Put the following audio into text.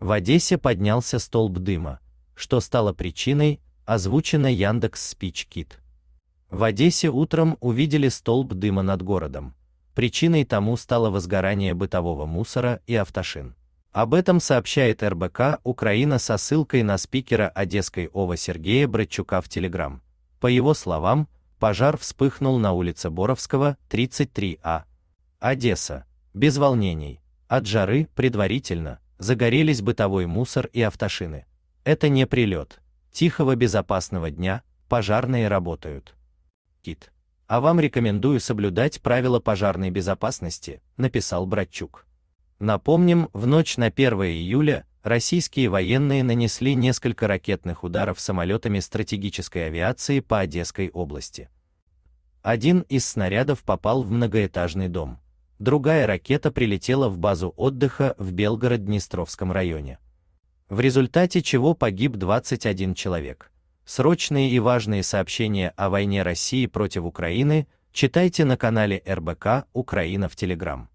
В Одессе поднялся столб дыма, что стало причиной озвученной Яндекс Спичкит. В Одессе утром увидели столб дыма над городом. Причиной тому стало возгорание бытового мусора и автошин. Об этом сообщает РБК Украина со ссылкой на спикера Одесской ОВА Сергея Брачука в Телеграм. По его словам, пожар вспыхнул на улице Боровского, 33А. Одесса. Без волнений. От жары предварительно загорелись бытовой мусор и автошины. Это не прилет. Тихого безопасного дня, пожарные работают. Кит. А вам рекомендую соблюдать правила пожарной безопасности, написал Братчук. Напомним, в ночь на 1 июля российские военные нанесли несколько ракетных ударов самолетами стратегической авиации по Одесской области. Один из снарядов попал в многоэтажный дом другая ракета прилетела в базу отдыха в Белгород-Днестровском районе. В результате чего погиб 21 человек. Срочные и важные сообщения о войне России против Украины читайте на канале РБК «Украина» в Телеграм.